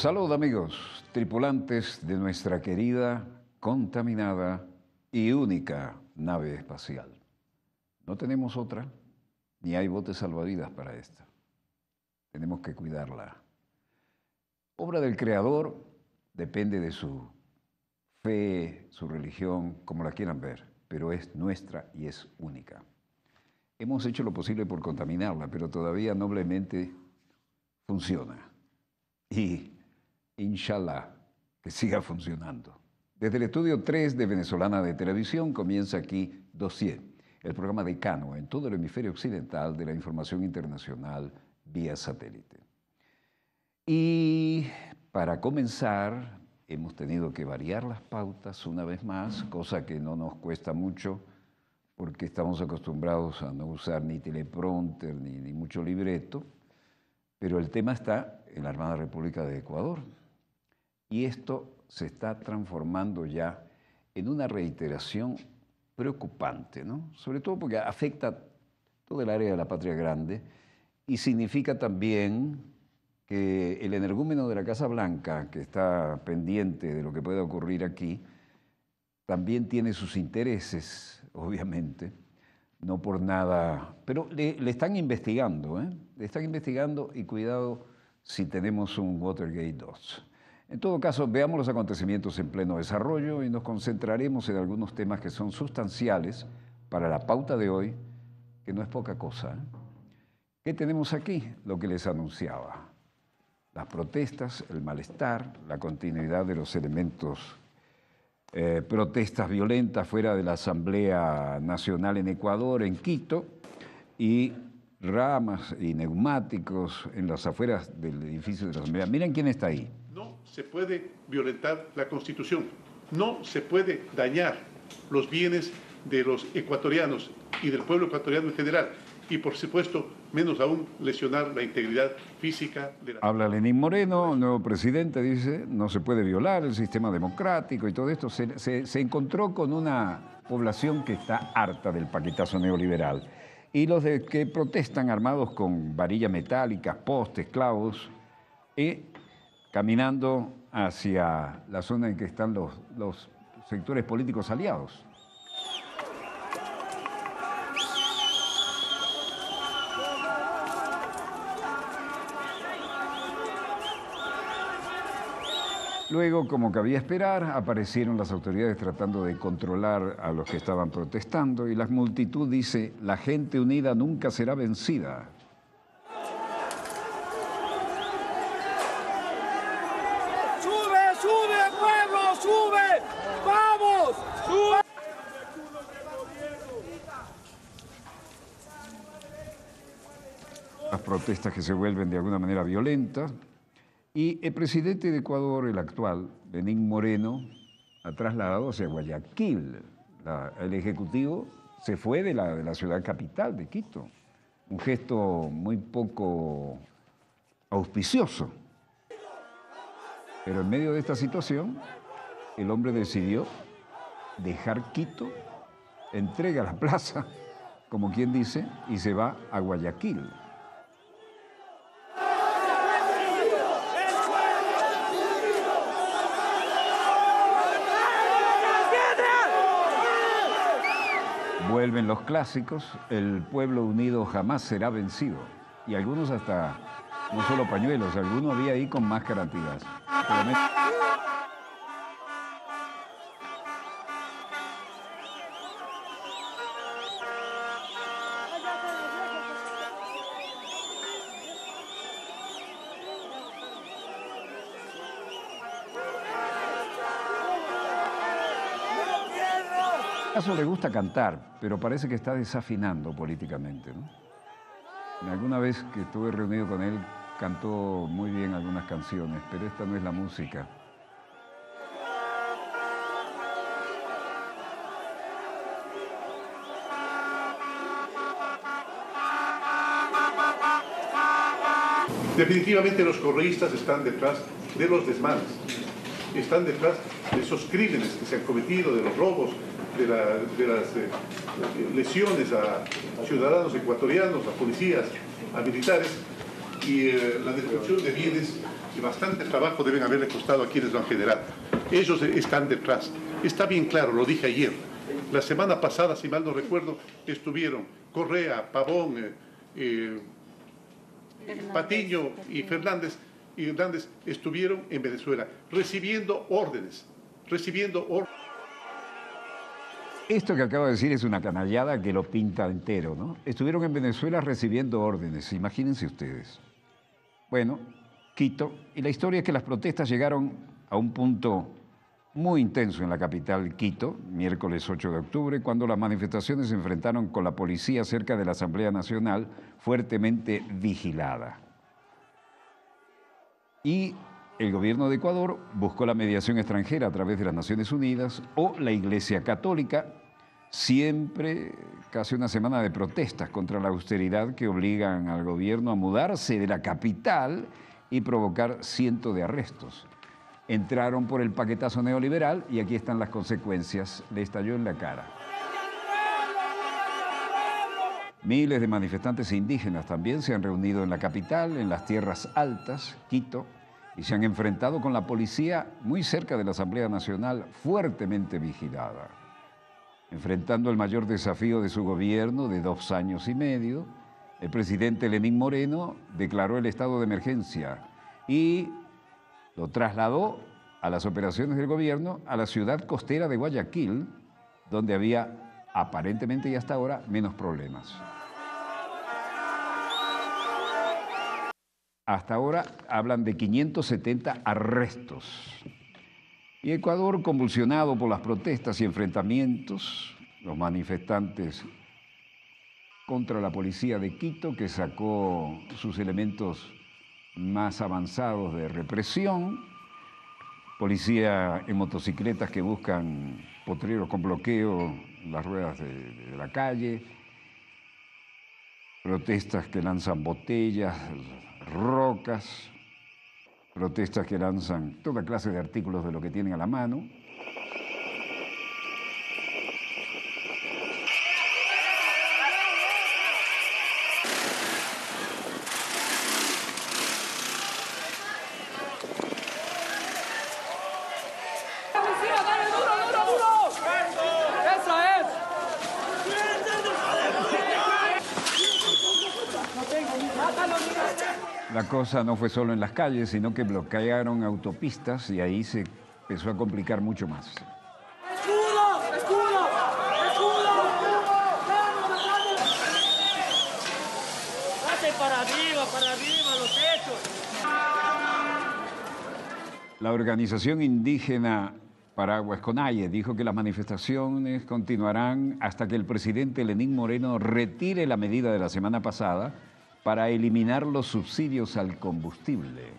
Salud amigos, tripulantes de nuestra querida, contaminada y única nave espacial. No tenemos otra, ni hay botes salvavidas para esta. Tenemos que cuidarla. Obra del Creador depende de su fe, su religión, como la quieran ver, pero es nuestra y es única. Hemos hecho lo posible por contaminarla, pero todavía noblemente funciona. Y, inshallah, que siga funcionando. Desde el estudio 3 de Venezolana de Televisión comienza aquí Dossier, el programa de Cano en todo el hemisferio occidental de la información internacional vía satélite. Y para comenzar, hemos tenido que variar las pautas una vez más, cosa que no nos cuesta mucho porque estamos acostumbrados a no usar ni teleprompter ni, ni mucho libreto, pero el tema está en la Armada República de Ecuador. Y esto se está transformando ya en una reiteración preocupante, ¿no? sobre todo porque afecta todo el área de la patria grande, y significa también que el energúmeno de la Casa Blanca, que está pendiente de lo que pueda ocurrir aquí, también tiene sus intereses, obviamente, no por nada, pero le, están investigando, ¿eh? le están investigando y cuidado si tenemos un Watergate 2. En todo caso, veamos los acontecimientos en pleno desarrollo y nos concentraremos en algunos temas que son sustanciales para la pauta de hoy, que no es poca cosa. ¿eh? ¿Qué tenemos aquí? Lo que les anunciaba. Las protestas, el malestar, la continuidad de los elementos, eh, protestas violentas fuera de la Asamblea Nacional en Ecuador, en Quito, y ramas y neumáticos en las afueras del edificio de la Asamblea. Miren quién está ahí. No se puede violentar la Constitución, no se puede dañar los bienes de los ecuatorianos y del pueblo ecuatoriano en general y por supuesto, menos aún, lesionar la integridad física de la... Habla Lenín Moreno, nuevo presidente, dice, no se puede violar el sistema democrático y todo esto. Se, encontró con una población que está harta del paquetazo neoliberal. Y los que protestan armados con varillas metálicas, postes, clavos, y caminando hacia la zona en que están los sectores políticos aliados. Luego, como cabía esperar, aparecieron las autoridades tratando de controlar a los que estaban protestando y la multitud dice, la gente unida nunca será vencida. ¡Sube, sube, pueblo, sube! ¡Vamos! ¡Sube! Las protestas que se vuelven de alguna manera violentas, y el presidente de Ecuador, el actual, Benín Moreno, ha trasladado hacia Guayaquil. el Ejecutivo se fue de la, de la ciudad capital, de Quito. Un gesto muy poco auspicioso. Pero en medio de esta situación, el hombre decidió dejar Quito, entrega la plaza, como quien dice, y se va a Guayaquil. Vuelven los clásicos, el pueblo unido jamás será vencido. Y algunos hasta, no solo pañuelos, algunos había ahí con más le gusta cantar, pero parece que está desafinando políticamente. Alguna vez que estuve reunido con él, cantó muy bien algunas canciones, pero esta no es la música. Definitivamente los correístas están detrás de los desmanes, están detrás de esos crímenes que se han cometido, de los robos, de, las eh, lesiones a ciudadanos ecuatorianos, a policías, a militares y eh, la destrucción de bienes y bastante trabajo deben haberle costado a quienes lo han generado. Ellos están detrás. Está bien claro, lo dije ayer. La semana pasada, si mal no recuerdo, estuvieron Correa, Pavón, eh, Patiño y Fernández, y estuvieron en Venezuela recibiendo órdenes, recibiendo órdenes. Esto que acabo de decir es una canallada que lo pinta entero, ¿no? Estuvieron en Venezuela recibiendo órdenes, imagínense ustedes. Bueno, Quito, y la historia es que las protestas llegaron a un punto muy intenso en la capital Quito, miércoles 8 de octubre, cuando las manifestaciones se enfrentaron con la policía cerca de la Asamblea Nacional, fuertemente vigilada. Y el gobierno de Ecuador buscó la mediación extranjera a través de las Naciones Unidas o la Iglesia Católica siempre casi una semana de protestas contra la austeridad que obligan al gobierno a mudarse de la capital y provocar cientos de arrestos. Entraron por el paquetazo neoliberal y aquí están las consecuencias. Le estalló en la cara. Miles de manifestantes indígenas también se han reunido en la capital, en las tierras altas, Quito, y se han enfrentado con la policía muy cerca de la Asamblea Nacional, fuertemente vigilada. Enfrentando el mayor desafío de su gobierno de dos años y medio, el presidente Lenín Moreno declaró el estado de emergencia y lo trasladó a las operaciones del gobierno a la ciudad costera de Guayaquil, donde había aparentemente y hasta ahora menos problemas. Hasta ahora hablan de 570 arrestos y Ecuador, convulsionado por las protestas y enfrentamientos, los manifestantes contra la policía de Quito, que sacó sus elementos más avanzados de represión, policía en motocicletas que buscan potreros con bloqueo, las ruedas de la calle, protestas que lanzan botellas, rocas, protestas que lanzan toda clase de artículos de lo que tienen a la mano, no fue solo en las calles, sino que bloquearon autopistas y ahí se empezó a complicar mucho más. para para arriba, los La organización indígena Paraguas Conaye dijo que las manifestaciones continuarán hasta que el presidente Lenín Moreno retire la medida de la semana pasada para eliminar los subsidios al combustible.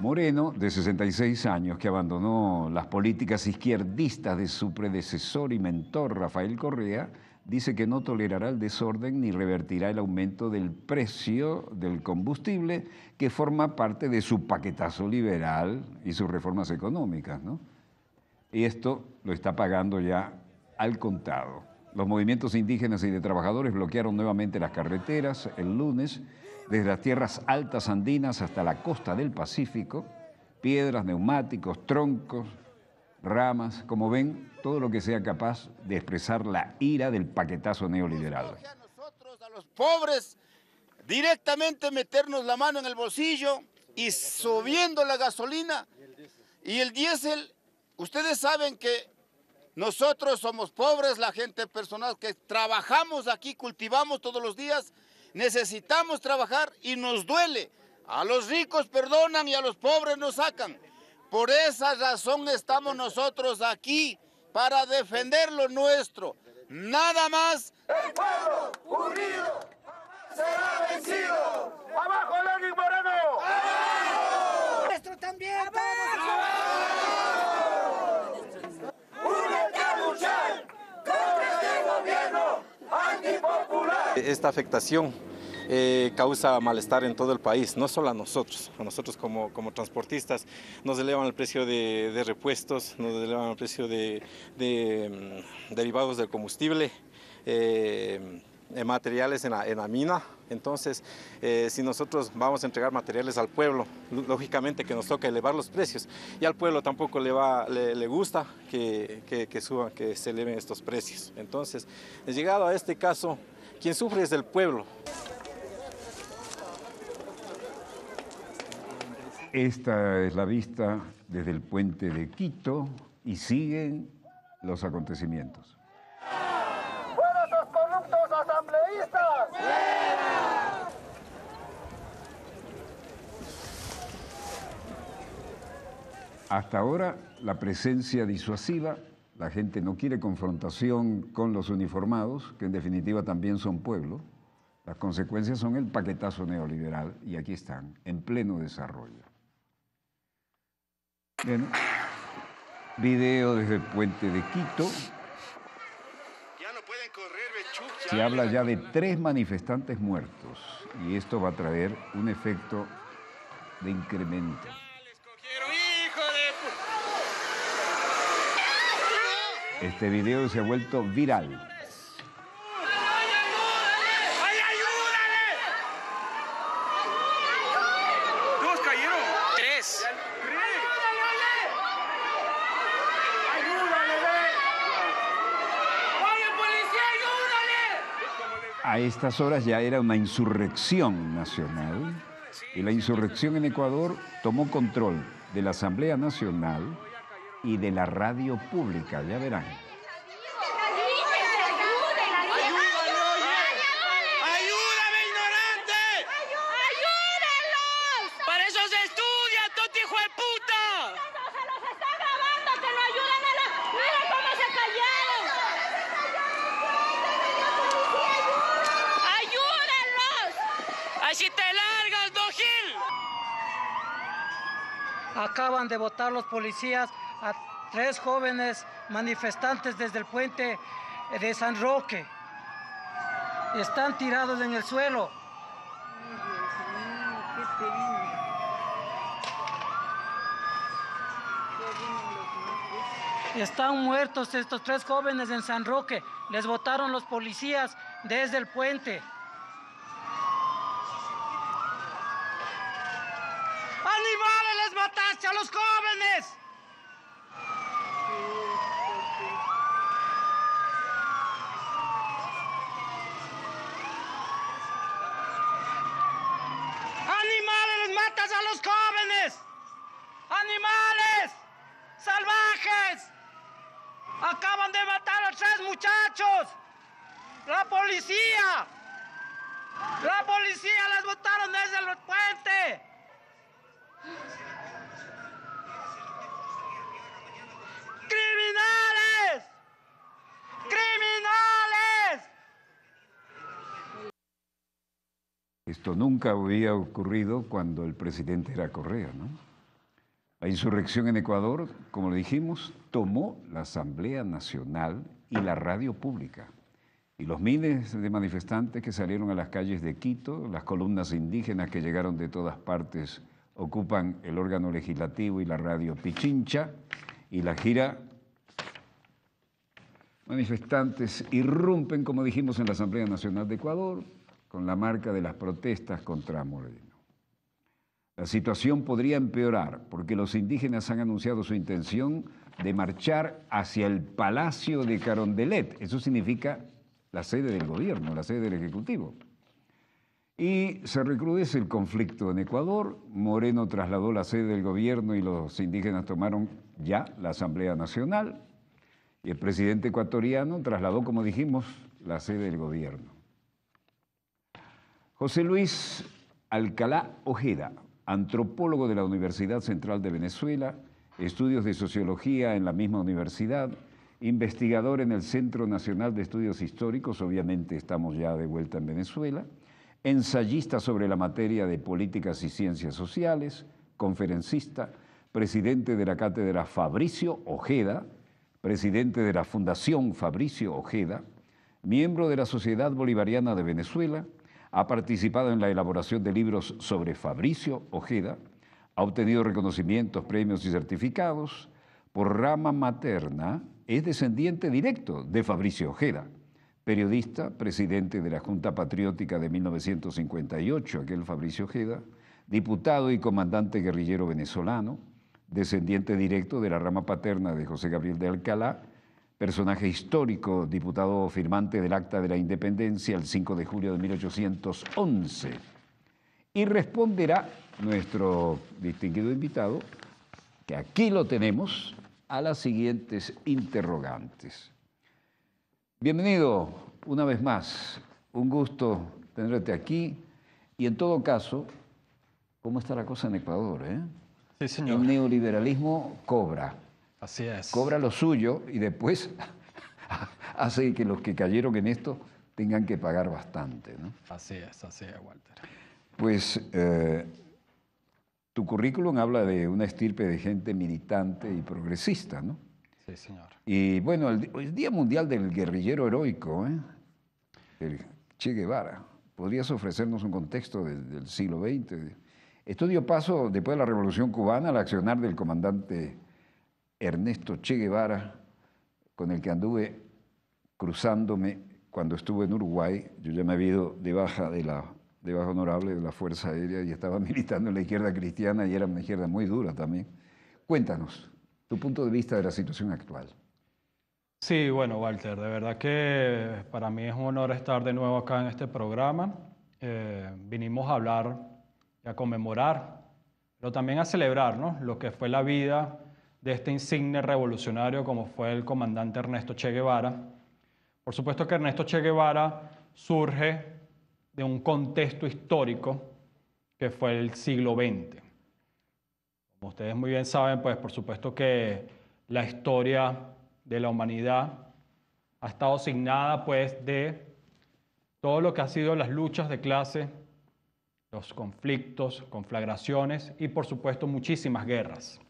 Moreno, de 66 años, que abandonó las políticas izquierdistas de su predecesor y mentor Rafael Correa, dice que no tolerará el desorden ni revertirá el aumento del precio del combustible que forma parte de su paquetazo liberal y sus reformas económicas. Y esto lo está pagando ya al contado. Los movimientos indígenas y de trabajadores bloquearon nuevamente las carreteras el lunes, desde las tierras altas andinas hasta la costa del Pacífico, piedras, neumáticos, troncos, ramas, como ven, todo lo que sea capaz de expresar la ira del paquetazo neoliberal. nosotros, a los pobres, directamente meternos la mano en el bolsillo y subiendo la gasolina y el diésel, ustedes saben que nosotros somos pobres, la gente personal que trabajamos aquí, cultivamos todos los días, necesitamos trabajar y nos duele. A los ricos perdonan y a los pobres nos sacan. Por esa razón estamos nosotros aquí, para defender lo nuestro. Nada más. El pueblo unido será vencido. ¡Abajo esta afectación eh, causa malestar en todo el país, no solo a nosotros, a nosotros como, transportistas, nos elevan el precio de, repuestos, nos elevan el precio de, mm, derivados del combustible, eh, materiales en la, mina, entonces eh, si nosotros vamos a entregar materiales al pueblo, lógicamente que nos toca elevar los precios y al pueblo tampoco le, va, le, gusta que, que suban, que se eleven estos precios. Entonces, llegado a este caso, quien sufre es el pueblo. Esta es la vista desde el puente de Quito y siguen los acontecimientos. ¡Fuera los corruptos asambleístas! ¡Fuera! Hasta ahora, la presencia disuasiva la gente no quiere confrontación con los uniformados, que en definitiva también son pueblo. Las consecuencias son el paquetazo neoliberal y aquí están, en pleno desarrollo. Bueno, video desde el puente de Quito. Se habla ya de tres manifestantes muertos y esto va a traer un efecto de incremento. Este video se ha vuelto viral. a estas horas ya era una insurrección nacional y la insurrección en Ecuador tomó control de la Asamblea Nacional y de la radio pública. Ya verán. ¡Ayúdame, ignorante! ¡Ayúdame, ignorante! ¡Ayúdenlos! Para eso se estudia, todo hijo de puta. se los está grabando! ¡Que no ayuden a los! ¡Mira cómo se callaron! ¡Ayúdenlos! ¡Ayúdenlos! ¡Así te largas, Dojil! Acaban de votar los policías a tres jóvenes manifestantes desde el puente de San Roque. Están tirados en el suelo. Están muertos estos tres jóvenes en San Roque. Les votaron los policías desde el puente. nunca había ocurrido cuando el presidente era Correa, La insurrección en Ecuador, como le dijimos, tomó la Asamblea Nacional y la radio pública. Y los miles de manifestantes que salieron a las calles de Quito, las columnas indígenas que llegaron de todas partes, ocupan el órgano legislativo y la radio Pichincha, y la gira manifestantes irrumpen, como dijimos, en la Asamblea Nacional de Ecuador, con la marca de las protestas contra Moreno. La situación podría empeorar porque los indígenas han anunciado su intención de marchar hacia el Palacio de Carondelet. Eso significa la sede del gobierno, la sede del Ejecutivo. Y se recrudece el conflicto en Ecuador. Moreno trasladó la sede del gobierno y los indígenas tomaron ya la Asamblea Nacional. Y el presidente ecuatoriano trasladó, como dijimos, la sede del gobierno. José Luis Alcalá Ojeda, antropólogo de la Universidad Central de Venezuela, estudios de sociología en la misma universidad, investigador en el Centro Nacional de Estudios Históricos, obviamente estamos ya de vuelta en Venezuela, ensayista sobre la materia de políticas y ciencias sociales, conferencista, presidente de la cátedra Fabricio Ojeda, presidente de la Fundación Fabricio Ojeda, miembro de la Sociedad Bolivariana de Venezuela, ha participado en la elaboración de libros sobre Fabricio Ojeda, ha obtenido reconocimientos, premios y certificados. Por rama materna, es descendiente directo de Fabricio Ojeda, periodista, presidente de la Junta Patriótica de 1958, aquel Fabricio Ojeda, diputado y comandante guerrillero venezolano, descendiente directo de la rama paterna de José Gabriel de Alcalá personaje histórico, diputado firmante del Acta de la Independencia el 5 de julio de 1811. Y responderá nuestro distinguido invitado, que aquí lo tenemos, a las siguientes interrogantes. Bienvenido una vez más, un gusto tenerte aquí y en todo caso, ¿cómo está la cosa en Ecuador? Eh? Sí, señor. El neoliberalismo cobra Así es. Cobra lo suyo y después hace que los que cayeron en esto tengan que pagar bastante. ¿no? Así es, así es, Walter. Pues eh, tu currículum habla de una estirpe de gente militante y progresista, ¿no? Sí, señor. Y bueno, el, Día Mundial del Guerrillero Heroico, ¿eh? el Che Guevara, ¿podrías ofrecernos un contexto del siglo XX? Esto dio paso, después de la Revolución Cubana, al accionar del comandante Ernesto Che Guevara, con el que anduve cruzándome cuando estuve en Uruguay. Yo ya me había ido de baja de la honorable de la Fuerza Aérea y estaba militando en la izquierda cristiana y era una izquierda muy dura también. Cuéntanos tu punto de vista de la situación actual. Sí, bueno, Walter, de verdad que para mí es un honor estar de nuevo acá en este programa. Eh, vinimos a hablar, a conmemorar, pero también a celebrar lo que fue la vida de este insigne revolucionario como fue el comandante Ernesto Che Guevara. Por supuesto que Ernesto Che Guevara surge de un contexto histórico que fue el siglo XX. Como ustedes muy bien saben, pues por supuesto que la historia de la humanidad ha estado signada pues de todo lo que ha sido las luchas de clase, los conflictos, conflagraciones y por supuesto muchísimas guerras.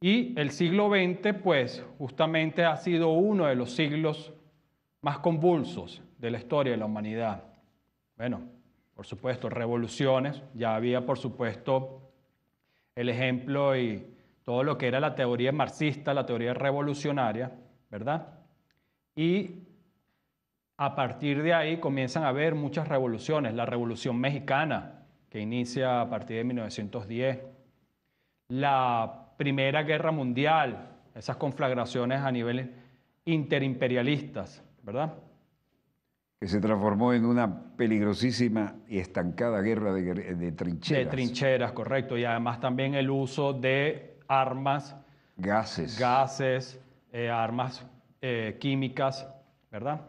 Y el siglo XX, pues, justamente ha sido uno de los siglos más convulsos de la historia de la humanidad. Bueno, por supuesto, revoluciones, ya había, por supuesto, el ejemplo y todo lo que era la teoría marxista, la teoría revolucionaria, ¿verdad? Y a partir de ahí comienzan a haber muchas revoluciones, la revolución mexicana, que inicia a partir de 1910, la Primera Guerra Mundial, esas conflagraciones a nivel interimperialistas, ¿verdad? Que se transformó en una peligrosísima y estancada guerra de, trincheras. De trincheras, correcto. Y además también el uso de armas. Gases. Gases, eh, armas eh, químicas, ¿verdad?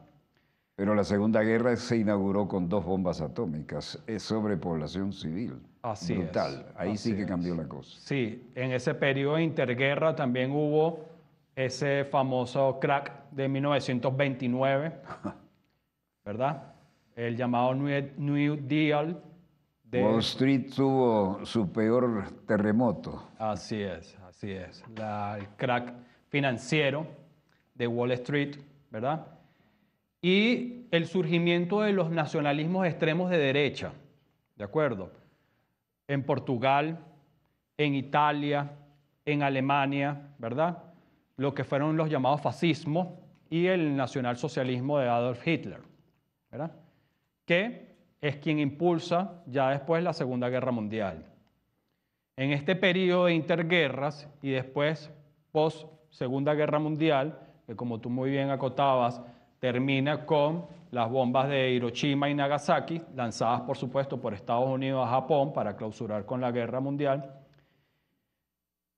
Pero la Segunda Guerra se inauguró con dos bombas atómicas eh, sobre población civil. Así Brutal. Ahí sí que cambió la cosa. Sí, en ese periodo de interguerra también hubo ese famoso crack de 1929, ¿verdad? El llamado New Deal. De... Wall Street tuvo su peor terremoto. Así es, así es. el crack financiero de Wall Street, ¿verdad? Y el surgimiento de los nacionalismos extremos de derecha, ¿de acuerdo? en Portugal, en Italia, en Alemania, ¿verdad? Lo que fueron los llamados fascismo y el nacionalsocialismo de Adolf Hitler, ¿verdad? Que es quien impulsa ya después la Segunda Guerra Mundial. En este periodo de interguerras y después post Segunda Guerra Mundial, que como tú muy bien acotabas, termina con las bombas de Hiroshima y Nagasaki, lanzadas por supuesto por Estados Unidos a Japón para clausurar con la guerra mundial.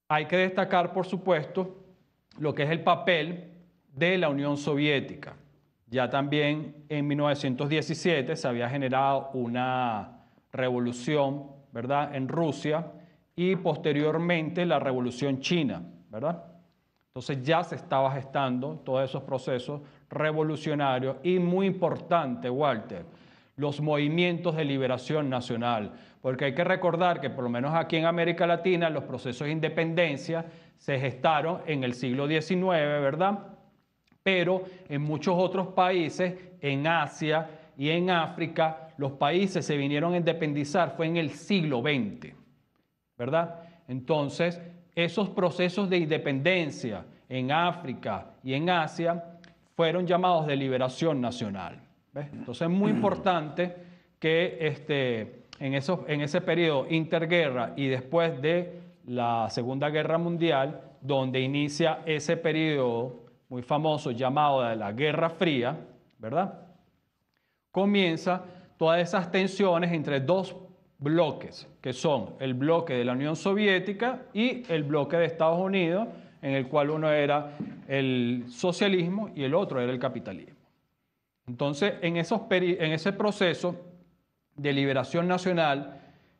Hay que destacar, por supuesto, lo que es el papel de la Unión Soviética. Ya también en 1917 se había generado una revolución, ¿verdad?, en Rusia y posteriormente la revolución china, ¿verdad? Entonces ya se estaban gestando todos esos procesos revolucionario y muy importante, Walter, los movimientos de liberación nacional, porque hay que recordar que por lo menos aquí en América Latina los procesos de independencia se gestaron en el siglo XIX, ¿verdad? Pero en muchos otros países, en Asia y en África, los países se vinieron a independizar, fue en el siglo XX, ¿verdad? Entonces, esos procesos de independencia en África y en Asia fueron llamados de liberación nacional. Entonces es muy mm. importante que este, en, esos, en ese periodo interguerra y después de la Segunda Guerra Mundial, donde inicia ese periodo muy famoso llamado de la Guerra Fría, ¿verdad? Comienza todas esas tensiones entre dos bloques, que son el bloque de la Unión Soviética y el bloque de Estados Unidos, en el cual uno era el socialismo y el otro era el capitalismo. Entonces, en, esos en ese proceso de liberación nacional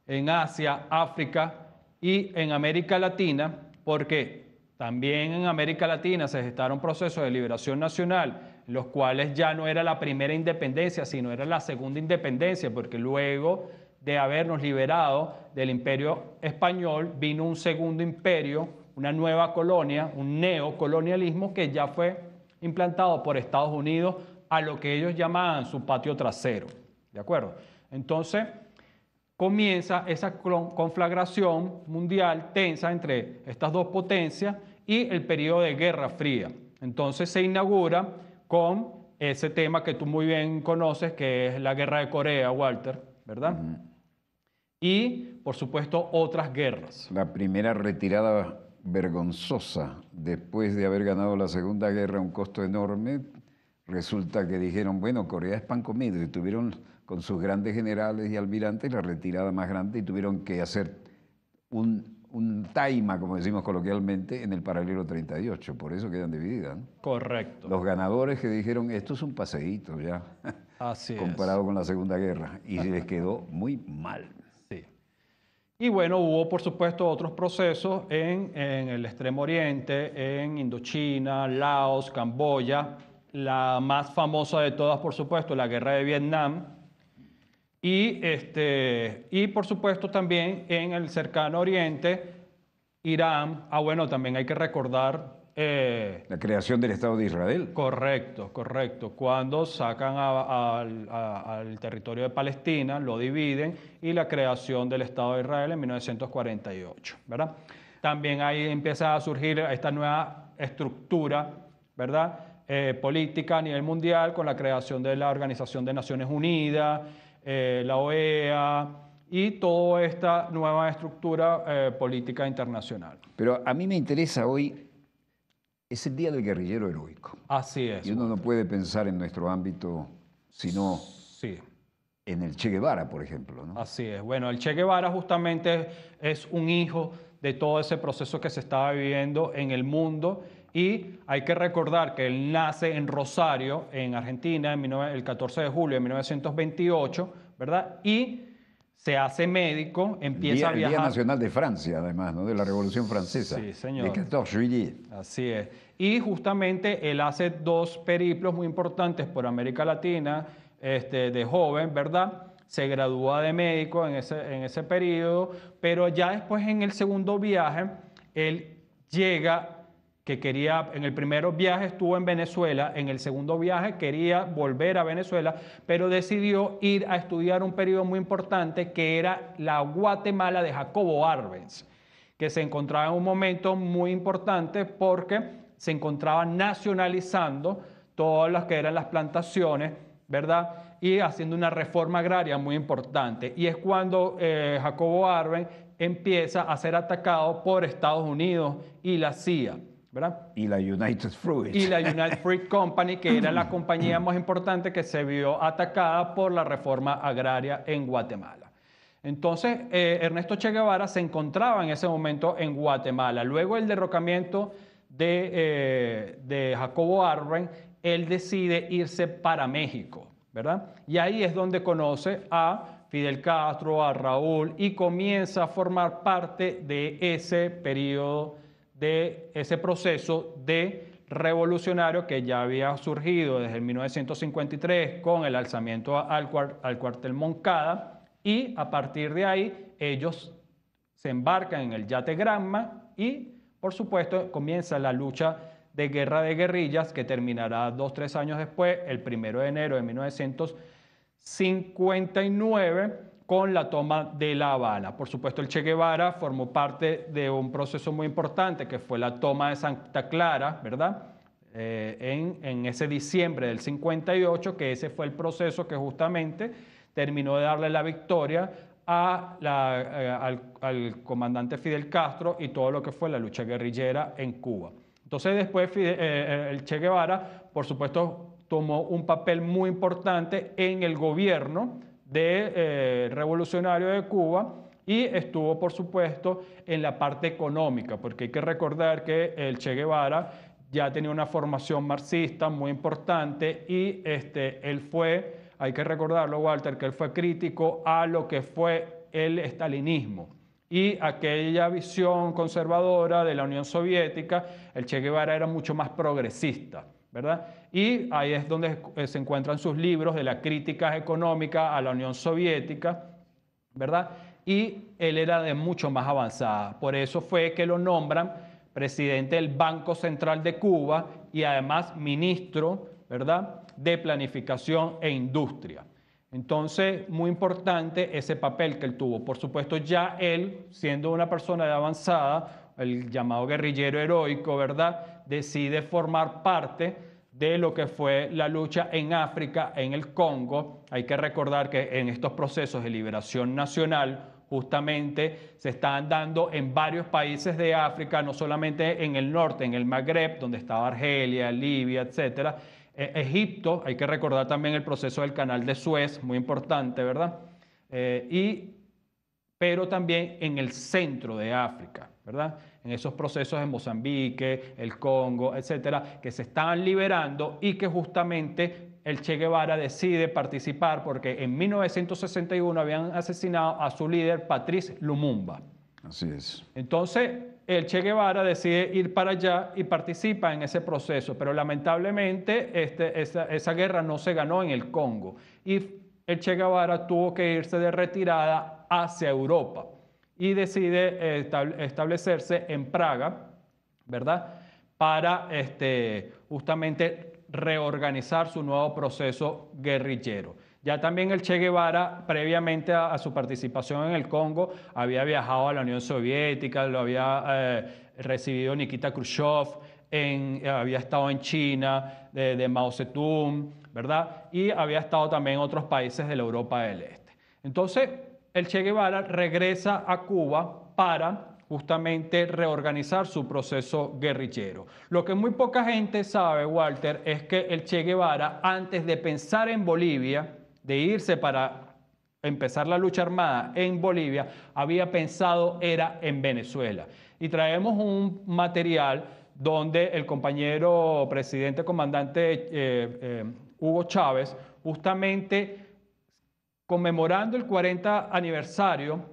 en Asia, África y en América Latina, porque también en América Latina se gestaron procesos de liberación nacional, los cuales ya no era la primera independencia, sino era la segunda independencia, porque luego de habernos liberado del imperio español vino un segundo imperio una nueva colonia, un neocolonialismo que ya fue implantado por Estados Unidos a lo que ellos llamaban su patio trasero. ¿De acuerdo? Entonces comienza esa conflagración mundial tensa entre estas dos potencias y el periodo de Guerra Fría. Entonces se inaugura con ese tema que tú muy bien conoces, que es la Guerra de Corea, Walter, ¿verdad? Y, por supuesto, otras guerras. La primera retirada vergonzosa. Después de haber ganado la Segunda Guerra a un costo enorme, resulta que dijeron, bueno, Corea es pan comido, y tuvieron con sus grandes generales y almirantes la retirada más grande y tuvieron que hacer un, un taima, como decimos coloquialmente, en el paralelo 38, por eso quedan divididas. Correcto. Los ganadores que dijeron, esto es un paseíto ya, comparado con la Segunda Guerra, y les quedó muy mal. Y bueno, hubo por supuesto otros procesos en, el Extremo Oriente, en Indochina, Laos, Camboya, la más famosa de todas por supuesto, la guerra de Vietnam, y, este, y por supuesto también en el cercano Oriente, Irán. Ah, bueno, también hay que recordar eh, la creación del Estado de Israel. Correcto, correcto. Cuando sacan al territorio de Palestina, lo dividen y la creación del Estado de Israel en 1948, ¿verdad? También ahí empieza a surgir esta nueva estructura, ¿verdad? Eh, política a nivel mundial con la creación de la Organización de Naciones Unidas, eh, la OEA, y toda esta nueva estructura política internacional. Pero a mí me interesa hoy es el Día del Guerrillero Heroico. Así es. Y uno no puede pensar en nuestro ámbito sino en el Che Guevara, por ejemplo. ¿no? Así es. Bueno, el Che Guevara justamente es un hijo de todo ese proceso que se estaba viviendo en el mundo. Y hay que recordar que él nace en Rosario, en Argentina, el 14 de julio de 1928, ¿verdad? Y se hace médico, empieza a viajar. El Día Nacional de Francia, además, ¿no? De la Revolución Francesa. Sí, señor. De 14 juillet. Así es. Y justamente él hace dos periplos muy importantes por América Latina, este, de joven, ¿verdad? Se gradúa de médico en ese, en ese periodo, pero ya después en el segundo viaje, él llega quería, en el primer viaje estuvo en Venezuela, en el segundo viaje quería volver a Venezuela, pero decidió ir a estudiar un periodo muy importante que era la Guatemala de Jacobo Arbenz, que se encontraba en un momento muy importante porque se encontraba nacionalizando todas las que eran las plantaciones, ¿verdad? Y haciendo una reforma agraria muy importante. Y es cuando eh, Jacobo Arbenz empieza a ser atacado por Estados Unidos y la CIA. Y la United Fruit. Y la United Fruit Company, que era la compañía más importante que se vio atacada por la reforma agraria en Guatemala. Entonces, eh, Ernesto Che Guevara se encontraba en ese momento en Guatemala. Luego el derrocamiento de, eh, Jacobo Arben, él decide irse para México, ¿verdad? Y ahí es donde conoce a Fidel Castro, a Raúl, y comienza a formar parte de ese periodo de ese proceso de revolucionario que ya había surgido desde el 1953 con el alzamiento al, cuartel Moncada y a partir de ahí ellos se embarcan en el yate Granma y por supuesto comienza la lucha de guerra de guerrillas que terminará dos, tres años después, el primero de enero de 1959 con la toma de La Habana. Por supuesto, el Che Guevara formó parte de un proceso muy importante que fue la toma de Santa Clara, ¿verdad? Eh, en, ese diciembre del 58, que ese fue el proceso que justamente terminó de darle la victoria eh, al, comandante Fidel Castro y todo lo que fue la lucha guerrillera en Cuba. Entonces después eh, el Che Guevara, por supuesto, tomó un papel muy importante en el gobierno de, eh, revolucionario de Cuba y estuvo, por supuesto, en la parte económica, porque hay que recordar que el Che Guevara ya tenía una formación marxista muy importante y este, él fue, hay que recordarlo, Walter, que él fue crítico a lo que fue el estalinismo y aquella visión conservadora de la Unión Soviética, el Che Guevara era mucho más progresista. ¿verdad? Y ahí es donde eh, se encuentran sus libros de la crítica económica a la Unión Soviética, ¿verdad? Y él era de mucho más avanzada. Por eso fue que lo nombran presidente del Banco Central de Cuba y además ministro, ¿verdad?, de Planificación e Industria. Entonces, muy importante ese papel que él tuvo. Por supuesto, ya él, siendo una persona de avanzada, el llamado guerrillero heroico, ¿verdad? decide formar parte de lo que fue la lucha en África, en el Congo. Hay que recordar que en estos procesos de liberación nacional, justamente se están dando en varios países de África, no solamente en el norte, en el Magreb, donde estaba Argelia, Libia, etc. E, Egipto, hay que recordar también el proceso del canal de Suez, muy importante, ¿verdad? Eh, y, pero también en el centro de África, ¿verdad? en esos procesos en Mozambique, el Congo, etcétera, que se estaban liberando y que justamente el Che Guevara decide participar porque en 1961 habían asesinado a su líder Patrice Lumumba. Así es. Entonces, el Che Guevara decide ir para allá y participa en ese proceso, pero lamentablemente este, esa, esa guerra no se ganó en el Congo y el Che Guevara tuvo que irse de retirada hacia Europa y decide eh, establecerse en Praga, ¿verdad? Para este, justamente reorganizar su nuevo proceso guerrillero. Ya también el Che Guevara, previamente a, su participación en el Congo, había viajado a la Unión Soviética, lo había eh, recibido Nikita Khrushchev, había estado en China, de, de, Mao Zedong, ¿verdad? Y había estado también en otros países de la Europa del Este. Entonces, el Che Guevara regresa a Cuba para justamente reorganizar su proceso guerrillero. Lo que muy poca gente sabe, Walter, es que el Che Guevara, antes de pensar en Bolivia, de irse para empezar la lucha armada en Bolivia, había pensado era en Venezuela. Y traemos un material donde el compañero presidente comandante eh, eh, Hugo Chávez justamente conmemorando el 40 aniversario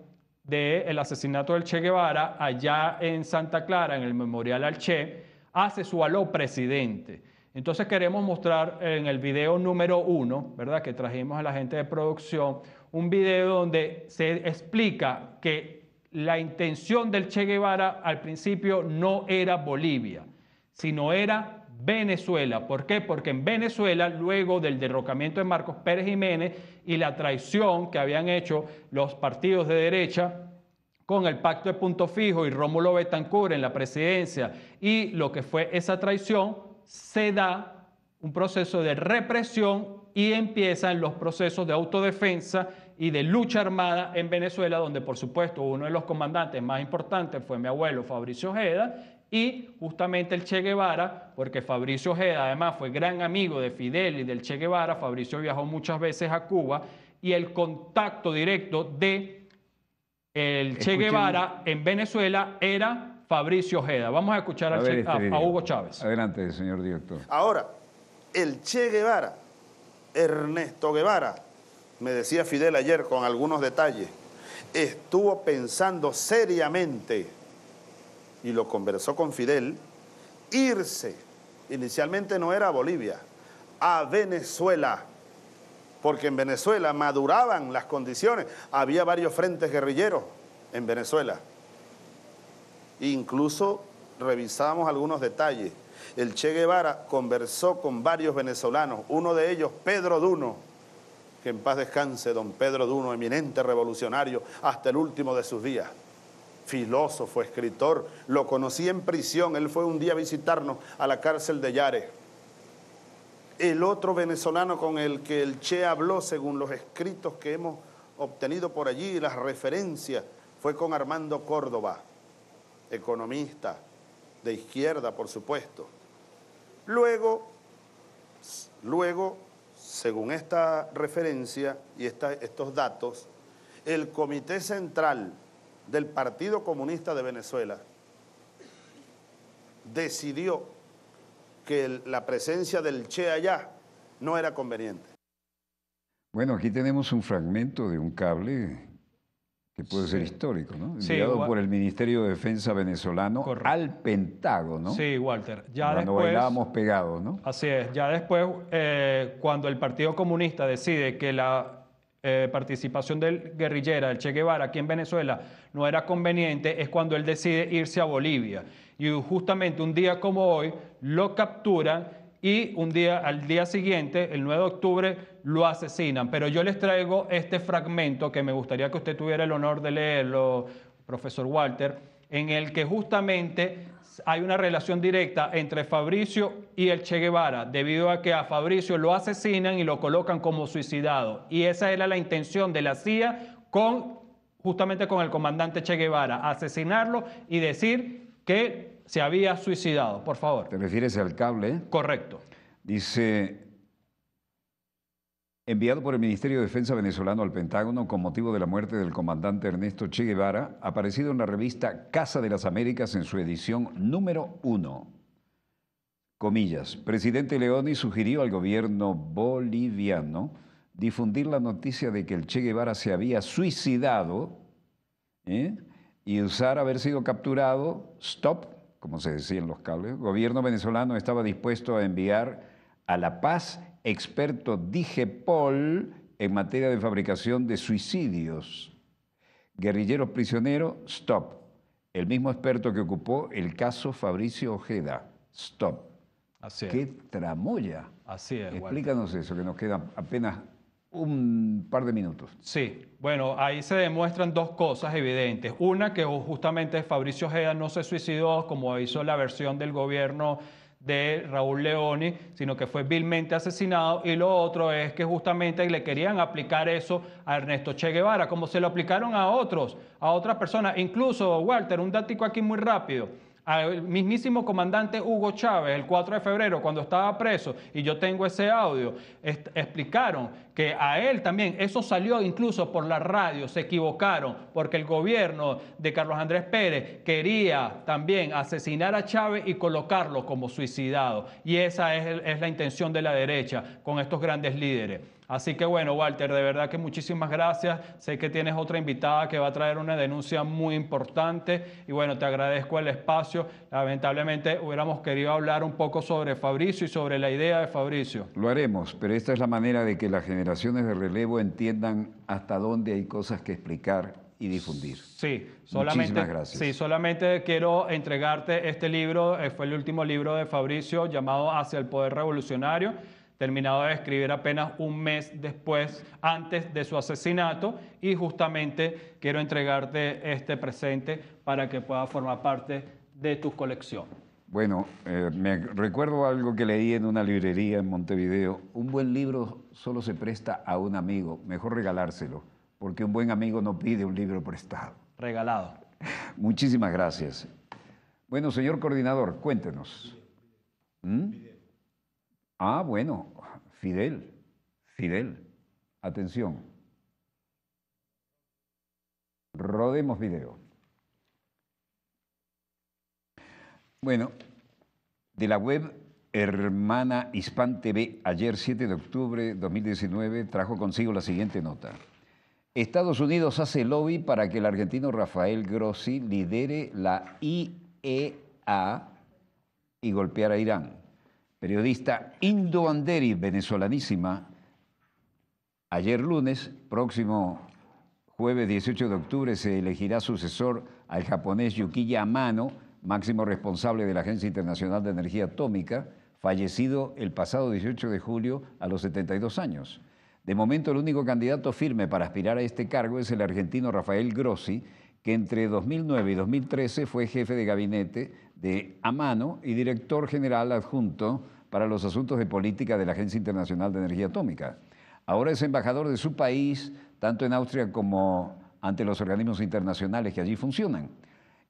del asesinato del Che Guevara allá en Santa Clara, en el memorial al Che, hace su aló presidente. Entonces queremos mostrar en el video número uno, ¿verdad? Que trajimos a la gente de producción, un video donde se explica que la intención del Che Guevara al principio no era Bolivia, sino era Venezuela. ¿Por qué? Porque en Venezuela, luego del derrocamiento de Marcos Pérez Jiménez y la traición que habían hecho los partidos de derecha, con el pacto de punto fijo y Rómulo Betancourt en la presidencia y lo que fue esa traición, se da un proceso de represión y empiezan los procesos de autodefensa y de lucha armada en Venezuela, donde por supuesto uno de los comandantes más importantes fue mi abuelo Fabricio Ojeda y justamente el Che Guevara, porque Fabricio Ojeda además fue gran amigo de Fidel y del Che Guevara, Fabricio viajó muchas veces a Cuba y el contacto directo de el Che Guevara en Venezuela era Fabricio Ojeda. Vamos a escuchar a este Hugo Chávez. Adelante, señor director. Ahora, el Che Guevara, Ernesto Guevara, me decía Fidel ayer con algunos detalles, estuvo pensando seriamente y lo conversó con Fidel, irse, inicialmente no era a Bolivia, a Venezuela, porque en Venezuela maduraban las condiciones, había varios frentes guerrilleros en Venezuela. Incluso revisamos algunos detalles. El Che Guevara conversó con varios venezolanos, uno de ellos Pedro Duno, que en paz descanse, don Pedro Duno, eminente revolucionario, hasta el último de sus días filósofo, escritor. Lo conocí en prisión. Él fue un día a visitarnos a la cárcel de Yare. El otro venezolano con el que el Che habló, según los escritos que hemos obtenido por allí, las referencias, fue con Armando Córdoba, economista de izquierda, por supuesto. Luego, luego según esta referencia y estos datos, el Comité Central del Partido Comunista de Venezuela decidió que la presencia del Che allá no era conveniente. Bueno, aquí tenemos un fragmento de un cable que puede ser histórico, ¿no? Enviado por el Ministerio de Defensa venezolano al Pentágono. Sí, Walter. Ya cuando después, pegados, ¿no? Así es. Ya después, eh, cuando el Partido Comunista decide que la eh, participación del guerrillera, el Che Guevara, aquí en Venezuela, no era conveniente, es cuando él decide irse a Bolivia. Y justamente un día como hoy lo capturan y un día, al día siguiente, el 9 de octubre, lo asesinan. Pero yo les traigo este fragmento que me gustaría que usted tuviera el honor de leerlo, profesor Walter, en el que justamente hay una relación directa entre Fabricio y el Che Guevara, debido a que a Fabricio lo asesinan y lo colocan como suicidado. Y esa era la intención de la CIA con justamente con el comandante Che Guevara, asesinarlo y decir que se había suicidado. Por favor. ¿Te refieres al cable? Correcto. Dice enviado por el Ministerio de Defensa venezolano al Pentágono con motivo de la muerte del comandante Ernesto Che Guevara, aparecido en la revista Casa de las Américas en su edición número uno. Comillas, presidente Leoni sugirió al gobierno boliviano difundir la noticia de que el Che Guevara se había suicidado ¿eh? y usar haber sido capturado, stop, como se decía en los cables, el gobierno venezolano estaba dispuesto a enviar a La Paz experto DIGEPOL en materia de fabricación de suicidios. guerrillero prisionero stop. El mismo experto que ocupó el caso Fabricio Ojeda, stop. Así ¡Qué tramoya! Así Explícanos eso, que nos quedan apenas un par de minutos. Sí, bueno, ahí se demuestran dos cosas evidentes. Una, que justamente Fabricio Ojeda no se suicidó, como hizo la versión del gobierno de Raúl Leoni, sino que fue vilmente asesinado. Y lo otro es que justamente le querían aplicar eso a Ernesto Che Guevara, como se lo aplicaron a otros, a otras personas. Incluso, Walter, un dático aquí muy rápido al mismísimo comandante Hugo Chávez el 4 de febrero cuando estaba preso, y yo tengo ese audio, explicaron que a él también, eso salió incluso por la radio, se equivocaron, porque el gobierno de Carlos Andrés Pérez quería también asesinar a Chávez y colocarlo como suicidado. Y esa es, es la intención de la derecha con estos grandes líderes. Así que bueno, Walter, de verdad que muchísimas gracias. Sé que tienes otra invitada que va a traer una denuncia muy importante y bueno, te agradezco el espacio. Lamentablemente hubiéramos querido hablar un poco sobre Fabricio y sobre la idea de Fabricio. Lo haremos, pero esta es la manera de que las generaciones de relevo entiendan hasta dónde hay cosas que explicar y difundir. Sí, solamente, sí, solamente quiero entregarte este libro, eh, fue el último libro de Fabricio llamado Hacia el Poder Revolucionario terminado de escribir apenas un mes después, antes de su asesinato, y justamente quiero entregarte este presente para que pueda formar parte de tu colección. Bueno, eh, me recuerdo algo que leí en una librería en Montevideo. Un buen libro solo se presta a un amigo, mejor regalárselo, porque un buen amigo no pide un libro prestado. Regalado. Muchísimas gracias. Bueno, señor coordinador, cuéntenos. ¿Mm? Ah, bueno, Fidel, Fidel, atención. Rodemos video. Bueno, de la web Hermana Hispan TV, ayer 7 de octubre de 2019, trajo consigo la siguiente nota. Estados Unidos hace lobby para que el argentino Rafael Grossi lidere la IEA y golpear a Irán periodista Indo Anderi, venezolanísima, ayer lunes, próximo jueves 18 de octubre, se elegirá sucesor al japonés Yukiya Amano, máximo responsable de la Agencia Internacional de Energía Atómica, fallecido el pasado 18 de julio a los 72 años. De momento, el único candidato firme para aspirar a este cargo es el argentino Rafael Grossi, que entre 2009 y 2013 fue jefe de gabinete de Amano y director general adjunto para los asuntos de política de la Agencia Internacional de Energía Atómica. Ahora es embajador de su país, tanto en Austria como ante los organismos internacionales que allí funcionan.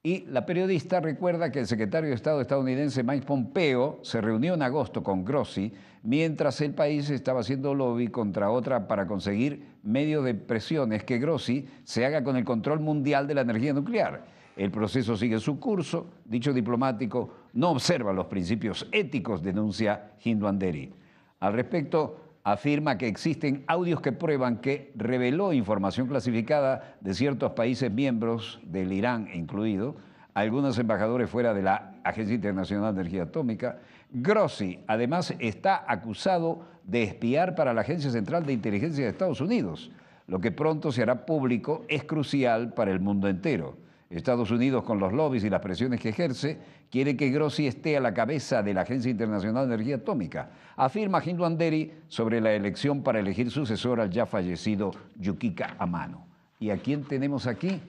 Y la periodista recuerda que el secretario de Estado estadounidense Mike Pompeo se reunió en agosto con Grossi mientras el país estaba haciendo lobby contra otra para conseguir medios de presiones que Grossi se haga con el control mundial de la energía nuclear. El proceso sigue su curso, dicho diplomático no observa los principios éticos, denuncia Hinduanderi. Al respecto, afirma que existen audios que prueban que reveló información clasificada de ciertos países miembros del Irán incluido, algunos embajadores fuera de la Agencia Internacional de Energía Atómica. Grossi, además, está acusado de espiar para la Agencia Central de Inteligencia de Estados Unidos. Lo que pronto se hará público es crucial para el mundo entero. Estados Unidos, con los lobbies y las presiones que ejerce, quiere que Grossi esté a la cabeza de la Agencia Internacional de Energía Atómica, afirma Hindu Anderi sobre la elección para elegir sucesor al ya fallecido Yukika Amano. ¿Y a quién tenemos aquí?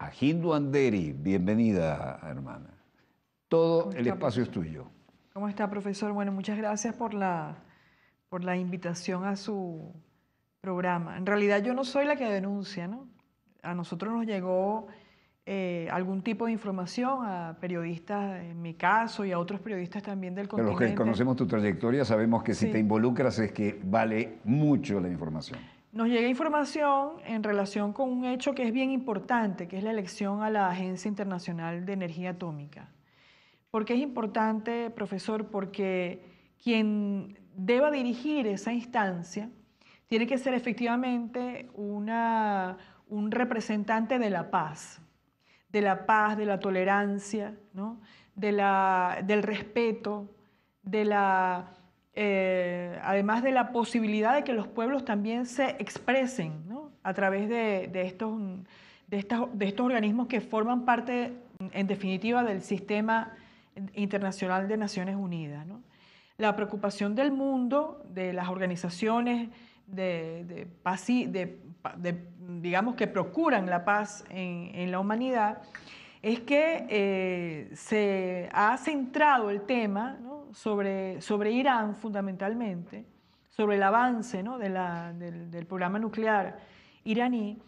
A Hindu Anderi. Bienvenida, hermana. Todo el espacio es tuyo. ¿Cómo está, profesor? Bueno, muchas gracias por la, por la invitación a su programa. En realidad yo no soy la que denuncia, ¿no? A nosotros nos llegó eh, algún tipo de información a periodistas, en mi caso, y a otros periodistas también del continente. Pero los que conocemos tu trayectoria sabemos que si te involucras es que vale mucho la información. Nos llega información en relación con un hecho que es bien importante, que es la elección a la Agencia Internacional de Energía Atómica. ¿Por qué es importante, profesor? Porque quien deba dirigir esa instancia tiene que ser efectivamente una, un representante de la paz, de la paz, de la tolerancia, de la, del respeto, de la, eh, además de la posibilidad de que los pueblos también se expresen a través de, estos, de, estos organismos que forman parte, en definitiva, del sistema internacional de Naciones Unidas. La preocupación del mundo, de las organizaciones de, digamos, que procuran la paz en, la humanidad, es que eh, se ha centrado el tema sobre, Irán fundamentalmente, sobre el avance del, programa nuclear iraní,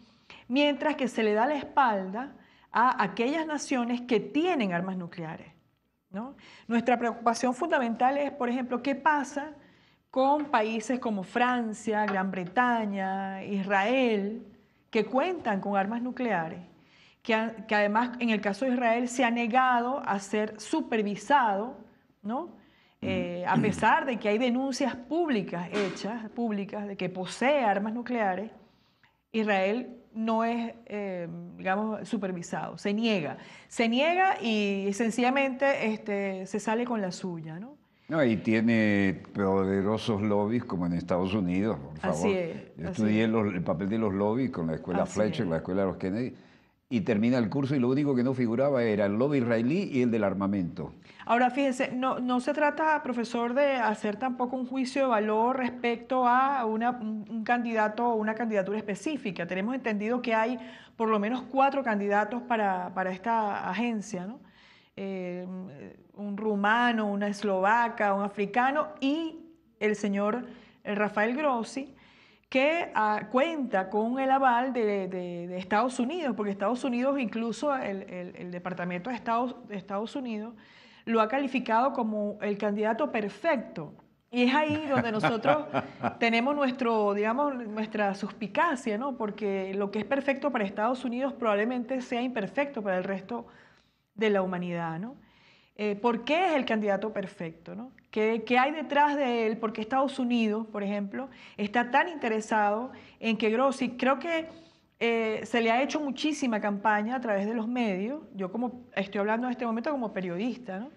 mientras que se le da la espalda a aquellas naciones que tienen armas nucleares. Nuestra preocupación fundamental es, por ejemplo, qué pasa con países como Francia, Gran Bretaña, Israel, que cuentan con armas nucleares, que, además en el caso de Israel se ha negado a ser supervisado, ¿no? Eh, a mm. pesar de que hay denuncias públicas hechas, públicas, de que posee armas nucleares, Israel no es, eh, digamos, supervisado, se niega. Se niega y sencillamente este, se sale con la suya, ¿no? No, y tiene poderosos lobbies como en Estados Unidos, por favor. Así es, estudié el papel de los lobbies con la escuela Fletcher, la escuela de los Kennedy, y termina el curso y lo único que no figuraba era el lobby israelí y el del armamento. Ahora, fíjense, no, no se trata, profesor, de hacer tampoco un juicio de valor respecto a un candidato o una candidatura específica. Tenemos entendido que hay por lo menos cuatro candidatos para, para esta agencia, ¿no? Eh, un rumano, una eslovaca, un africano y el señor eh, Rafael Grossi, que ah, cuenta con el aval de, Estados Unidos, porque Estados Unidos, incluso el, Departamento de Estados, de Estados Unidos, lo ha calificado como el candidato perfecto y es ahí donde nosotros tenemos nuestro, digamos, nuestra suspicacia, ¿no? Porque lo que es perfecto para Estados Unidos probablemente sea imperfecto para el resto de la humanidad, ¿no? Eh, por qué es el candidato perfecto, ¿Qué, hay detrás de él? Porque Estados Unidos, por ejemplo, está tan interesado en que Grossi, creo que eh, se le ha hecho muchísima campaña a través de los medios, yo como estoy hablando en este momento como periodista, ¿no?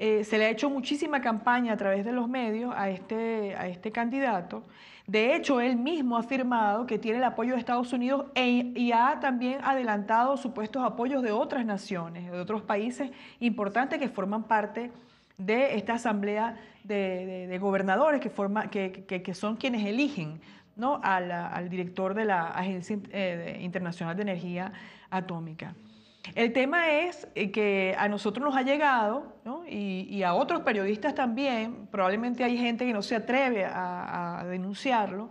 Eh, se le ha hecho muchísima campaña a través de los medios este, a este, candidato. De hecho, él mismo ha afirmado que tiene el apoyo de Estados Unidos e, y ha también adelantado supuestos apoyos de otras naciones, de otros países importantes que forman parte de esta asamblea de, gobernadores que, son quienes eligen ¿no? al director de la Agencia eh, Internacional de Energía Atómica. El tema es eh, que a nosotros nos ha llegado, y, a otros periodistas también, probablemente hay gente que no se atreve a, denunciarlo,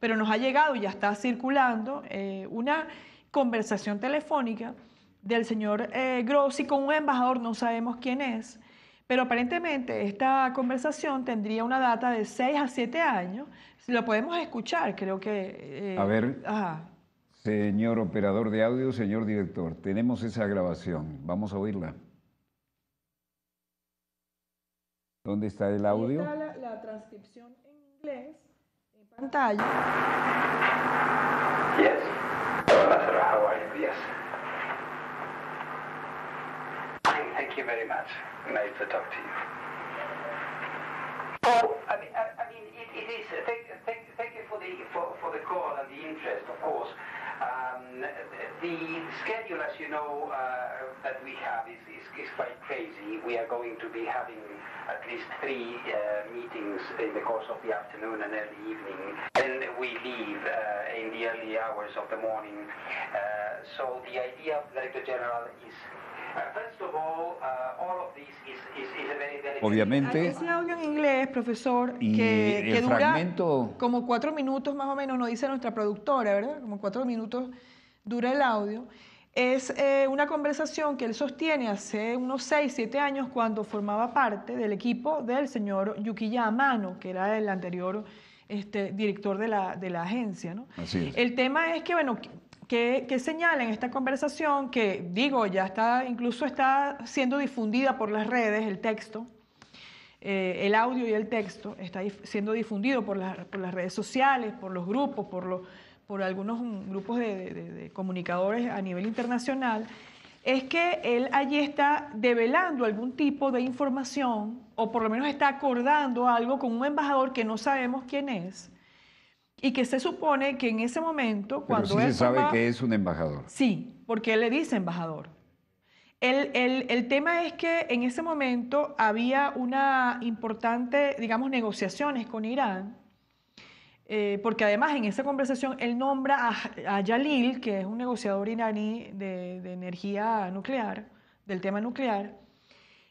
pero nos ha llegado y ya está circulando eh, una conversación telefónica del señor eh, Grossi con un embajador, no sabemos quién es, pero aparentemente esta conversación tendría una data de 6 a 7 años. Si lo podemos escuchar, creo que... a ver. Ajá. Señor operador de audio, señor director, tenemos esa grabación, vamos a oírla. ¿Dónde está el audio? Está la, la, transcripción en inglés en pantalla. Yes. Hola, estás? how are you? Yes. Thank you very much. Nice to talk to you. Oh, I mean, I, mean it, is. Thank, thank you for the for, for the call and the interest, of course. Um, the schedule, as you know, uh, that we have is, is, is, quite crazy. We are going to be having at least three uh, meetings in the course of the afternoon and early evening. Then we leave uh, in the early hours of the morning. Uh, so the idea of the Director General is Obviamente. un audio en inglés, profesor, que, dura como cuatro minutos más o menos, nos dice nuestra productora, ¿verdad? Como cuatro minutos dura el audio. Es eh, una conversación que él sostiene hace unos seis, siete años cuando formaba parte del equipo del señor Yukiya Amano, que era el anterior este, director de la, de la agencia. ¿no? El tema es que, bueno, que, señala en esta conversación, que digo, ya está, incluso está siendo difundida por las redes el texto, eh, el audio y el texto, está siendo difundido por, por, las redes sociales, por los grupos, por, lo, por algunos mm, grupos de, de, comunicadores a nivel internacional, es que él allí está develando algún tipo de información, o por lo menos está acordando algo con un embajador que no sabemos quién es, y que se supone que en ese momento, cuando él se sabe que es un embajador. Sí, porque él le dice embajador. El, el, el, tema es que en ese momento había una importante, digamos, negociaciones con Irán, eh, porque además en esa conversación él nombra a, Jalil, Yalil, que es un negociador iraní de, de energía nuclear, del tema nuclear,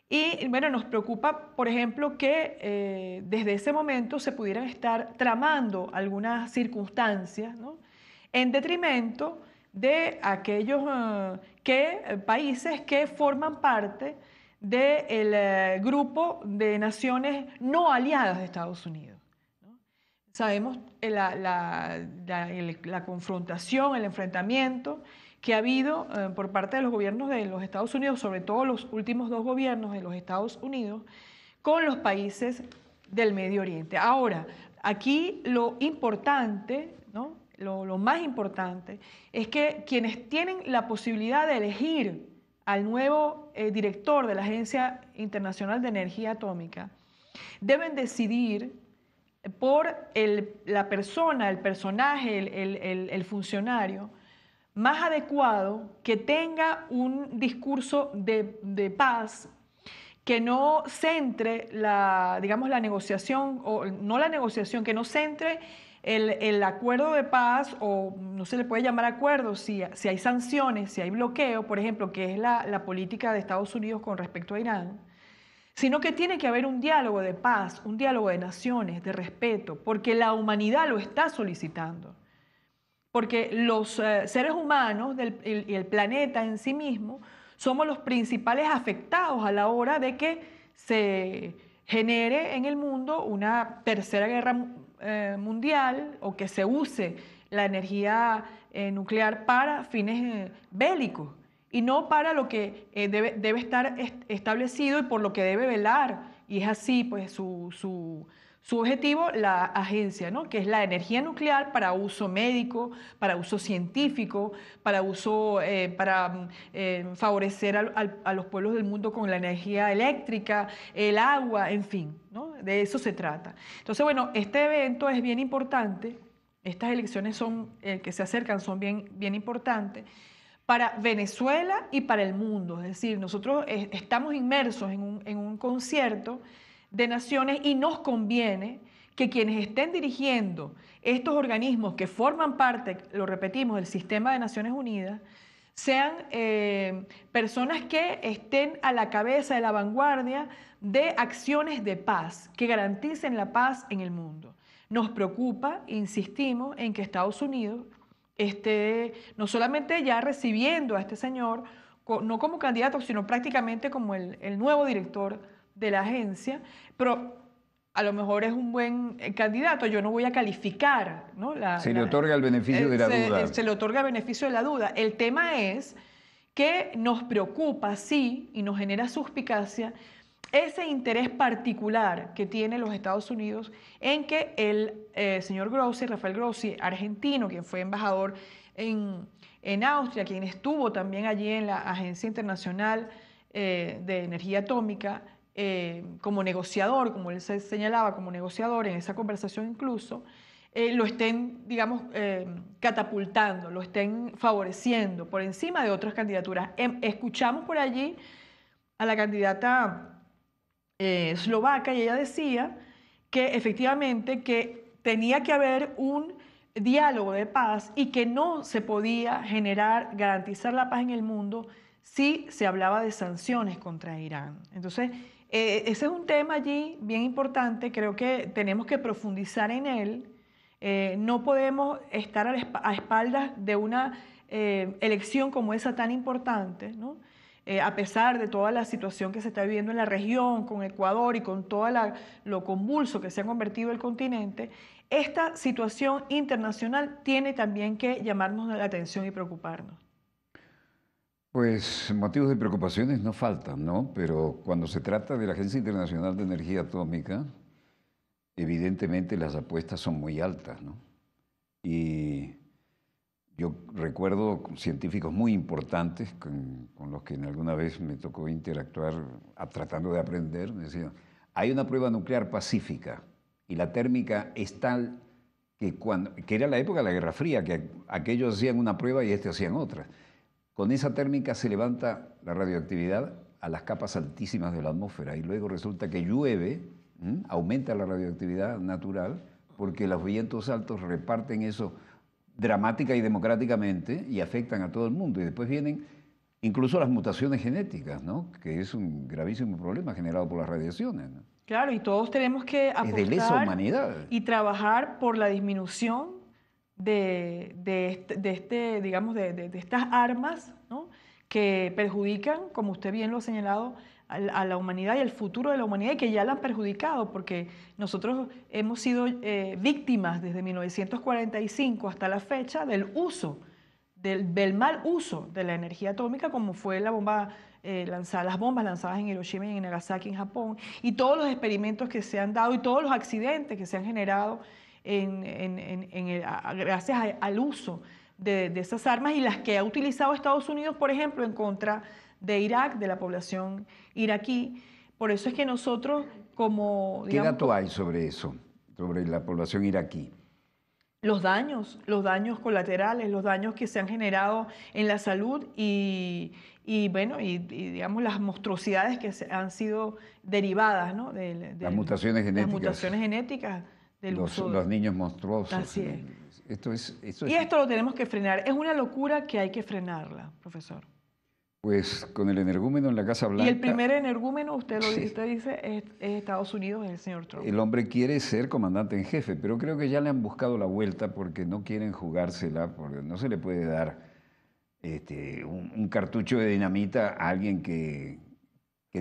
y bueno, nos preocupa, por ejemplo, que eh, desde ese momento se pudieran estar tramando algunas circunstancias ¿no? en detrimento de aquellos eh, eh, países que forman parte del grupo de naciones no aliadas de Estados Unidos. Sabemos la, la, la confrontación, el enfrentamiento que ha habido eh, por parte de los gobiernos de los Estados Unidos, sobre todo los últimos dos gobiernos de los Estados Unidos, con los países del Medio Oriente. Ahora, aquí lo importante, ¿no? lo, más importante, es que quienes tienen la posibilidad de elegir al nuevo eh, director de la Agencia Internacional de Energía Atómica, deben decidir por la persona, el personaje, el funcionario, más adecuado, que tenga un discurso de, paz, que no centre la, digamos, la negociación, o no la negociación, que no centre el, el, acuerdo de paz, o no se le puede llamar acuerdo, si, hay sanciones, si hay bloqueo, por ejemplo, que es la, política de Estados Unidos con respecto a Irán, sino que tiene que haber un diálogo de paz, un diálogo de naciones, de respeto, porque la humanidad lo está solicitando porque los eh, seres humanos y el, planeta en sí mismo somos los principales afectados a la hora de que se genere en el mundo una tercera guerra eh, mundial o que se use la energía eh, nuclear para fines bélicos y no para lo que debe, estar establecido y por lo que debe velar. Y es así, pues, su, su su objetivo, la agencia, ¿no? que es la energía nuclear para uso médico, para uso científico, para uso eh, para mm, eh, favorecer a los pueblos del mundo con la energía eléctrica, el agua, en fin, de eso se trata. Entonces, bueno, este evento es bien importante, estas elecciones son, eh, que se acercan son bien, bien importantes para Venezuela y para el mundo. Es decir, nosotros estamos inmersos en un, en un concierto de Naciones y nos conviene que quienes estén dirigiendo estos organismos que forman parte, lo repetimos, del sistema de Naciones Unidas, sean eh, personas que estén a la cabeza de la vanguardia de acciones de paz, que garanticen la paz en el mundo. Nos preocupa, insistimos, en que Estados Unidos esté no solamente ya recibiendo a este señor, no como candidato, sino prácticamente como el, el nuevo director de la agencia, pero a lo mejor es un buen eh, candidato, yo no voy a calificar. ¿no? se le otorga el beneficio de la eh, duda. Eh, se le otorga el beneficio de la duda. El tema es que nos preocupa, sí, y nos genera suspicacia ese interés particular que tiene los Estados Unidos en que el señor Grossi, Rafael Grossi, argentino, quien fue embajador en, Austria, quien estuvo también allí en la Agencia Internacional de Energía Atómica, eh, como negociador, como él señalaba, como negociador en esa conversación incluso, eh, lo estén, digamos, eh, catapultando, lo estén favoreciendo por encima de otras candidaturas. Em, escuchamos por allí a la candidata eslovaca y ella decía que efectivamente que tenía que haber un diálogo de paz y que no se podía generar, garantizar la paz en el mundo si se hablaba de sanciones contra Irán. Entonces, eh, ese es un tema allí bien importante, creo que tenemos que profundizar en él. Eh, no podemos estar a, espaldas de una eh, elección como esa tan importante, a pesar de toda la situación que se está viviendo en la región, con Ecuador y con todo lo convulso que se ha convertido el continente, esta situación internacional tiene también que llamarnos la atención y preocuparnos. Pues motivos de preocupaciones no faltan, ¿no? Pero cuando se trata de la Agencia Internacional de Energía Atómica, evidentemente las apuestas son muy altas, ¿no? Y yo recuerdo científicos muy importantes con, los que en alguna vez me tocó interactuar tratando de aprender, me hay una prueba nuclear pacífica y la térmica es tal que, cuando, que era la época de la Guerra Fría, que aquellos hacían una prueba y este hacían otra. Con esa térmica se levanta la radioactividad a las capas altísimas de la atmósfera y luego resulta que llueve, aumenta la radioactividad natural porque los vientos altos reparten eso dramática y democráticamente y afectan a todo el mundo. Y después vienen incluso las mutaciones genéticas, ¿no? que es un gravísimo problema generado por las radiaciones. Claro, y todos tenemos que apostar y trabajar por la disminución de, de, este, de este, digamos, de, estas armas que perjudican, como usted bien lo ha señalado, a, la humanidad y al futuro de la humanidad y que ya la han perjudicado, porque nosotros hemos sido eh, víctimas desde 1945 hasta la fecha del uso, del, del, mal uso de la energía atómica, como fue la bomba eh, lanzada, las bombas lanzadas en Hiroshima y en Nagasaki, en Japón, y todos los experimentos que se han dado y todos los accidentes que se han generado en, en, en, gracias al uso de, de, esas armas y las que ha utilizado Estados Unidos, por ejemplo, en contra de Irak, de la población iraquí. Por eso es que nosotros, como... ¿Qué dato hay sobre eso, sobre la población iraquí? los daños, los daños colaterales, los daños que se han generado en la salud y, y bueno, y, digamos las monstruosidades que han sido derivadas, ¿no? De, de, las mutaciones genéticas. Las mutaciones genéticas los, niños monstruosos. Así Esto es, Y esto lo tenemos que frenar. Es una locura que hay que frenarla, profesor. Pues con el energúmeno en la Casa Blanca. Y el primer energúmeno, usted lo dice, es, Estados Unidos, es el señor Trump. El hombre quiere ser comandante en jefe, pero creo que ya le han buscado la vuelta porque no quieren jugársela, porque no se le puede dar este, un, cartucho de dinamita a alguien que,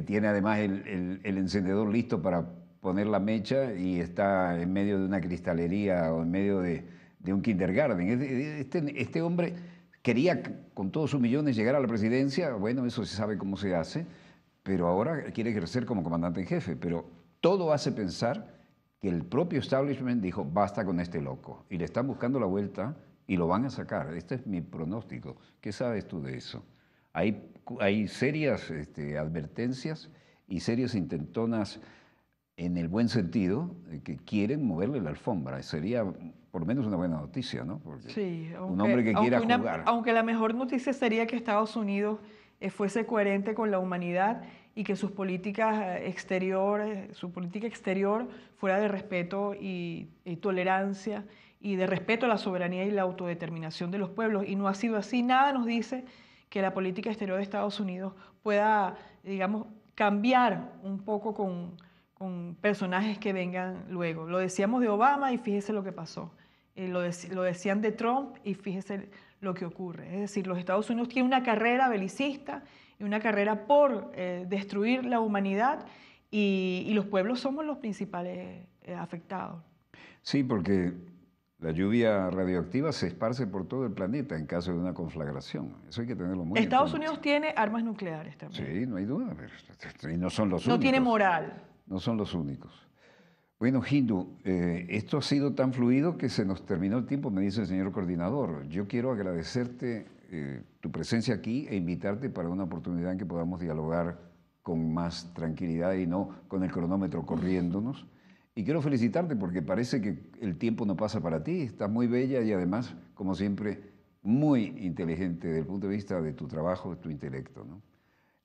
tiene además el encendedor listo para poner la mecha y está en medio de una cristalería o en medio de, un kindergarten. Este, este, hombre quería con todos sus millones llegar a la presidencia, bueno, eso se sabe cómo se hace, pero ahora quiere ejercer como comandante en jefe, pero todo hace pensar que el propio establishment dijo, basta con este loco, y le están buscando la vuelta y lo van a sacar. Este es mi pronóstico. ¿Qué sabes tú de eso? Hay, hay serias este, advertencias y serias intentonas en el buen sentido, eh, que quieren moverle la alfombra. Sería por lo menos una buena noticia, ¿no? Porque sí, un hombre que quiera jugar. Aunque la mejor noticia sería que Estados Unidos eh, fuese coherente con la humanidad y que sus políticas eh, exteriores, su política exterior fuera de respeto y tolerancia y de respeto a la soberanía y la autodeterminación de los pueblos. Y no ha sido así. Nada nos dice que la política exterior de Estados Unidos pueda, digamos, cambiar un poco con con personajes que vengan luego. Lo decíamos de Obama y fíjese lo que pasó. Eh, lo, decían de Trump y fíjese lo que ocurre. Es decir, los Estados Unidos tienen una carrera belicista y una carrera por eh, destruir la humanidad y, los pueblos somos los principales eh, afectados. Sí, porque la lluvia radioactiva se esparce por todo el planeta en caso de una conflagración. Eso hay que tenerlo muy Estados Unidos tiene armas nucleares también. Sí, no hay duda. y no son los únicos. No tiene moral no son los únicos. Bueno, Hindu, eh, esto ha sido tan fluido que se nos terminó el tiempo, me dice el señor coordinador. Yo quiero agradecerte eh, tu presencia aquí e invitarte para una oportunidad en que podamos dialogar con más tranquilidad y no con el cronómetro corriéndonos. Y quiero felicitarte porque parece que el tiempo no pasa para ti, estás muy bella y además, como siempre, muy inteligente desde el punto de vista de tu trabajo, de tu intelecto.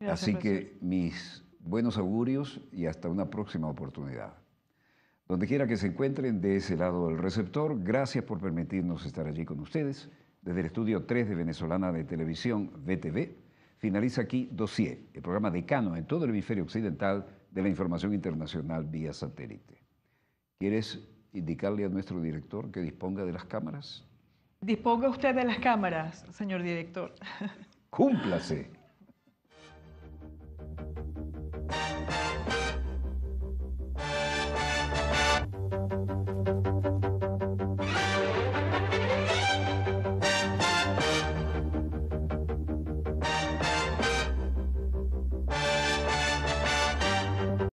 Así que mis buenos augurios y hasta una próxima oportunidad. Donde quiera que se encuentren, de ese lado del receptor, gracias por permitirnos estar allí con ustedes. Desde el estudio 3 de Venezolana de Televisión, VTV, finaliza aquí Dossier, el programa decano en todo el hemisferio occidental de la información internacional vía satélite. ¿Quieres indicarle a nuestro director que disponga de las cámaras? Disponga usted de las cámaras, señor director. Cúmplase.